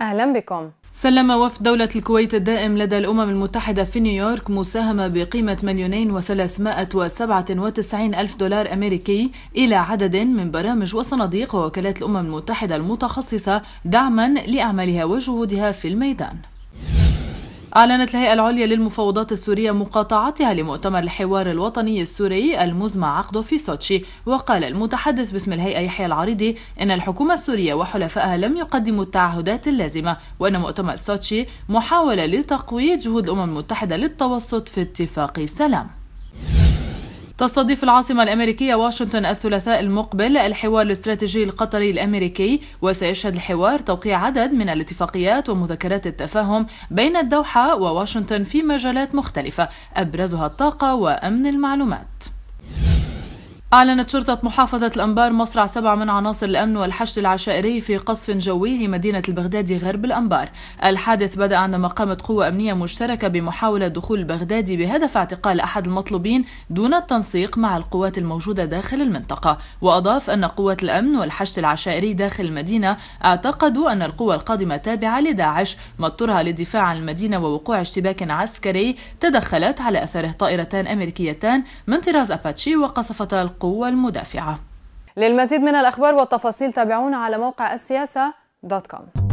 أهلا بكم سلم وفد دولة الكويت الدائم لدى الأمم المتحدة في نيويورك مساهمة بقيمة مليونين وثلاثمائة وسبعة وتسعين ألف دولار أمريكي إلى عدد من برامج وصناديق ووكالات الأمم المتحدة المتخصصة دعما لأعمالها وجهودها في الميدان أعلنت الهيئة العليا للمفاوضات السورية مقاطعتها لمؤتمر الحوار الوطني السوري المزمع عقده في سوتشي وقال المتحدث باسم الهيئة يحيى العريضي إن الحكومة السورية وحلفائها لم يقدموا التعهدات اللازمة وأن مؤتمر سوتشي محاولة لتقويض جهود الأمم المتحدة للتوسط في اتفاق سلام تستضيف العاصمة الأمريكية واشنطن الثلاثاء المقبل الحوار الاستراتيجي القطري الأمريكي وسيشهد الحوار توقيع عدد من الاتفاقيات ومذكرات التفاهم بين الدوحة وواشنطن في مجالات مختلفة أبرزها الطاقة وأمن المعلومات أعلنت شرطة محافظة الأنبار مصرع سبعة من عناصر الأمن والحشد العشائري في قصف جوي لمدينة البغدادي غرب الأنبار الحادث بدأ عندما قامت قوة أمنية مشتركة بمحاولة دخول البغدادي بهدف اعتقال أحد المطلوبين دون التنسيق مع القوات الموجودة داخل المنطقة وأضاف أن قوات الأمن والحشد العشائري داخل المدينة اعتقدوا أن القوة القادمة تابعة لداعش مضطرها للدفاع عن المدينة ووقوع اشتباك عسكري تدخلت على أثره طائرتان أمريكيتان من طراز أباتشي وقصفتا القوة القوة المدافعة للمزيد من الأخبار والتفاصيل تابعونا على موقع السياسة دوت كوم